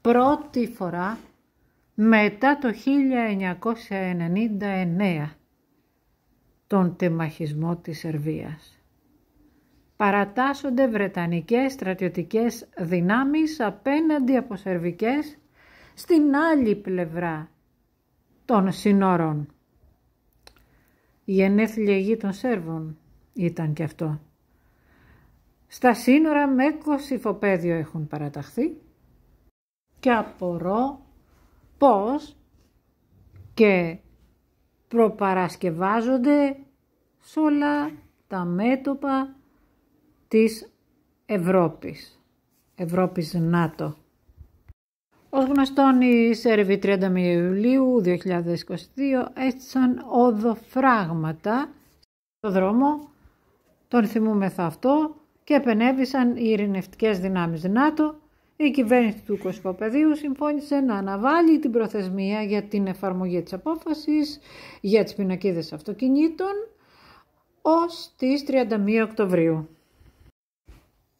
πρώτη φορά μετά το 1999 τον τεμαχισμό της Σερβίας. Παρατάσσονται βρετανικές στρατιωτικές δυνάμεις απέναντι από σερβικές στην άλλη πλευρά των σύνορων. Η γη των Σέρβων ήταν και αυτό. Στα σύνορα με κοσυφοπαίδιο έχουν παραταχθεί και απορώ πώς και προπαρασκευάζονται σε όλα τα μέτωπα της Ευρώπης, Ευρώπης ΝΑΤΟ. Ως γνωστόν, οι Σέρβοι 30 Ιουλίου 2022 έστησαν οδοφράγματα στο δρόμο, τον θυμούμεθα αυτό, και επενέβησαν οι ειρηνευτικές δυνάμεις ΝΑΤΟ η κυβέρνηση του Κοσμοπεδίου συμφώνησε να αναβάλει την προθεσμία για την εφαρμογή της απόφασης για τις πινακίδες αυτοκινήτων ως τις 31 Οκτωβρίου.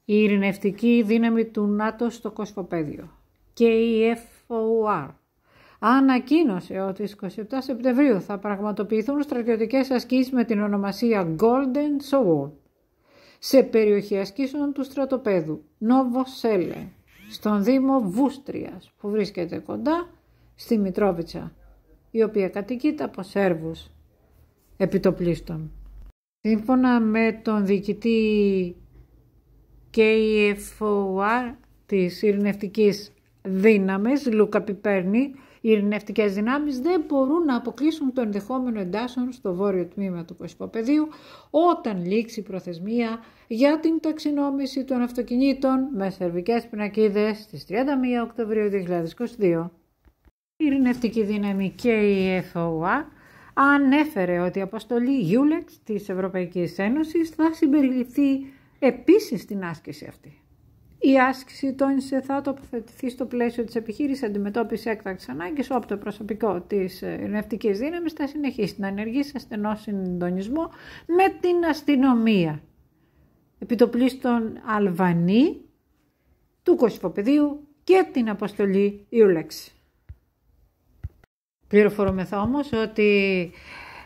Η ειρηνευτική δύναμη του ΝΑΤΟ στο Κοσμοπέδιο και η FOR ανακοίνωσε ότι στις 27 Σεπτεμβρίου θα πραγματοποιηθούν στρατιωτικές ασκήσεις με την ονομασία Golden Sword σε περιοχή ασκήσεων του στρατοπέδου Νόβο Σέλε στον Δήμο Βούστριας που βρίσκεται κοντά στη Μητρόβιτσα, η οποία κατοικείται από Σέρβους επιτοπλίστων. Σύμφωνα με τον διοικητή KFOR της ειρηνευτικής δύναμης Λούκα Πιπέρνη, οι ειρηνευτικές δυνάμεις δεν μπορούν να αποκλείσουν το ενδεχόμενο εντάσσεων στο βόρειο τμήμα του Ποσποπεδίου όταν λήξει η προθεσμία για την ταξινόμηση των αυτοκινήτων με σερβικέ πινακίδες στις 31 Οκτωβρίου 2022. Η ειρηνευτική δύναμη και η FOA ανέφερε ότι η αποστολή EULAX της Ευρωπαϊκής Ένωσης θα συμπεριληφθεί επίσης στην άσκηση αυτή. Η άσκηση τόνισε θα τοποθετηθεί στο πλαίσιο της επιχείρησης αντιμετώπισης έκτακτης ανάγκης, όπου το προσωπικό της ε, ειρηνευτικής δύναμης θα συνεχίσει να ενεργεί σε στενό συντονισμό με την αστυνομία. Επιτοπλίστων Αλβανί του Κωσυφοπεδίου και την αποστολή Ιουλέξη. Πληροφορούμεθα όμως ότι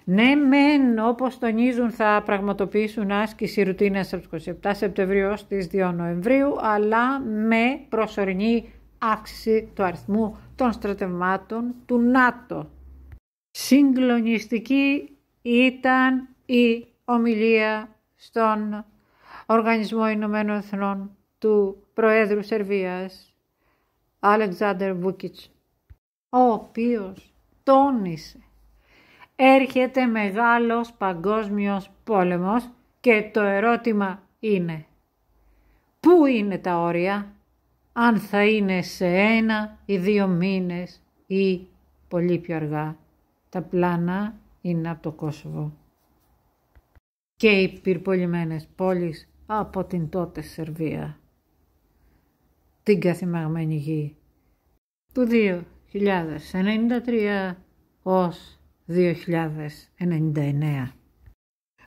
ναι, μεν όπως τονίζουν θα πραγματοποιήσουν άσκηση ρουτίνας από τις 27 Σεπτεμβρίου ως τις 2 Νοεμβρίου, αλλά με προσωρινή αύξηση του αριθμού των στρατευμάτων του ΝΑΤΟ. Συγκλονιστική ήταν η ομιλία στον Οργανισμό Ηνωμένων Εθνών του Προέδρου Σερβίας, Αλεξάνδερ Βούκιτς, ο οποίος τόνισε έρχεται μεγάλος παγκόσμιος πόλεμος και το ερώτημα είναι πού είναι τα όρια αν θα είναι σε ένα ή δύο μήνες ή πολύ πιο αργά. Τα πλάνα είναι από το Κόσοβο και οι πυρπολιμένες πόλεις από την τότε Σερβία. Την καθημαγμένη γη του 2093 ως 2099.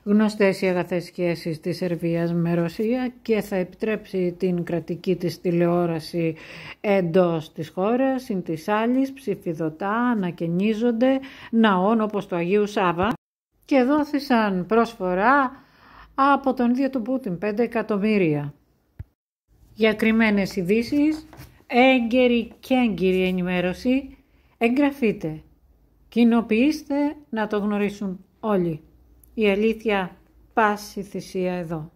Γνωστές οι αγαθές σχέσεις της Σερβίας με Ρωσία και θα επιτρέψει την κρατική της τηλεόραση εντός της χώρας, συν της άλλης ψηφιδωτά ανακαινίζονται ναών όπως το Αγίου Σάβα και δόθησαν πρόσφορα από τον ίδιο τον Πούτιν 5 εκατομμύρια. Για κρυμμένες ειδήσεις, έγκαιρη και έγκυρη ενημέρωση εγγραφείτε Κοινοποιήστε να το γνωρίσουν όλοι. Η αλήθεια πάση θυσία εδώ.